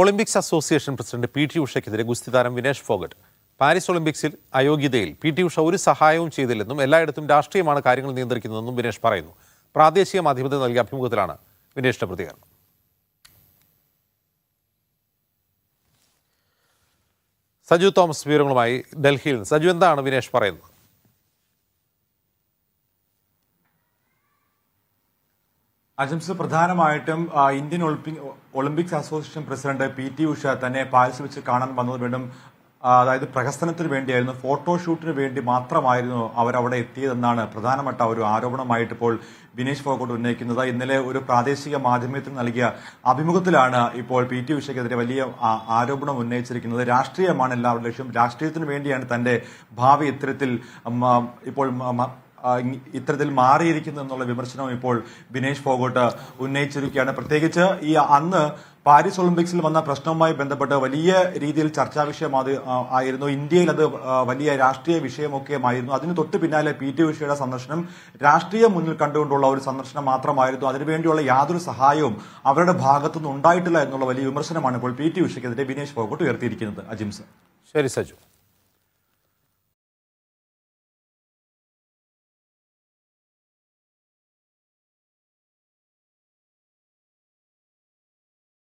Olympics association president P T ഉഷയ്ക്കെതിരെ ഗുസ്തി താരം വിനേഷ് ഫോഗട്ട് പാരീസ് ഒളിമ്പിക്സിൽ അയോഗ്യതയിൽ പി ടി ഉഷ ഒരു സഹായവും ചെയ്തില്ലെന്നും എല്ലായിടത്തും രാഷ്ട്രീയമാണ് കാര്യങ്ങൾ നിയന്ത്രിക്കുന്നതെന്നും വിനേഷ് പറയുന്നു പ്രാദേശിക മാധ്യമത്തിന് നൽകിയ അഭിമുഖത്തിലാണ് വിനേഷിന്റെ പ്രതികരണം സജു തോമസ് വിവരങ്ങളുമായി ഡൽഹിയിൽ നിന്ന് സജു എന്താണ് വിനേഷ് പറയുന്നത് അജംസ് പ്രധാനമായിട്ടും Indian Olympics association president P T Usha തന്നെ പാരീസ് വെച്ച് കാണാൻ വന്നത് വീണ്ടും അതായത് പ്രഹസനത്തിന് വേണ്ടിയായിരുന്നു ഫോട്ടോഷൂട്ടിന് വേണ്ടി മാത്രമായിരുന്നു അവരവിടെ എത്തിയതെന്നാണ് പ്രധാനപ്പെട്ട ഒരു ആരോപണമായിട്ട് ഇപ്പോൾ വിനേഷ് ഫോഗോട്ട് ഉന്നയിക്കുന്നത് ഇന്നലെ ഒരു പ്രാദേശിക മാധ്യമത്തിന് നൽകിയ അഭിമുഖത്തിലാണ് ഇപ്പോൾ പി ടി ഉഷയ്ക്കെതിരെ വലിയ ആരോപണം ഉന്നയിച്ചിരിക്കുന്നത് രാഷ്ട്രീയമാണ് എല്ലാവരുടെ ലക്ഷ്യം രാഷ്ട്രീയത്തിന് വേണ്ടിയാണ് തന്റെ ഭാവി ഇത്തരത്തിൽ ഇപ്പോൾ ഇത്തരത്തിൽ മാറിയിരിക്കുന്നു എന്നുള്ള വിമർശനം ഇപ്പോൾ ബിനേഷ് ഫോഗോട്ട് ഉന്നയിച്ചിരിക്കുകയാണ് പ്രത്യേകിച്ച് ഈ അന്ന് പാരീസ് ഒളിമ്പിക്സിൽ വന്ന പ്രശ്നവുമായി ബന്ധപ്പെട്ട് വലിയ രീതിയിൽ ചർച്ചാ വിഷയമാത് ആയിരുന്നു ഇന്ത്യയിൽ അത് വലിയ രാഷ്ട്രീയ വിഷയമൊക്കെയായിരുന്നു അതിന് തൊട്ട് പിന്നാലെ പി ടി ഉഷയുടെ സന്ദർശനം രാഷ്ട്രീയം മുന്നിൽ കണ്ടുകൊണ്ടുള്ള ഒരു സന്ദർശനം മാത്രമായിരുന്നു അതിനുവേണ്ടിയുള്ള യാതൊരു സഹായവും അവരുടെ ഭാഗത്തുനിന്ന് ഉണ്ടായിട്ടില്ല എന്നുള്ള വലിയ വിമർശനമാണ് ഇപ്പോൾ പി ടി ഉഷയ്ക്കെതിരെ ബിനേഷ് ഫോഗോട്ട് ഉയർത്തിയിരിക്കുന്നത് അജിംസ് ശരി സജു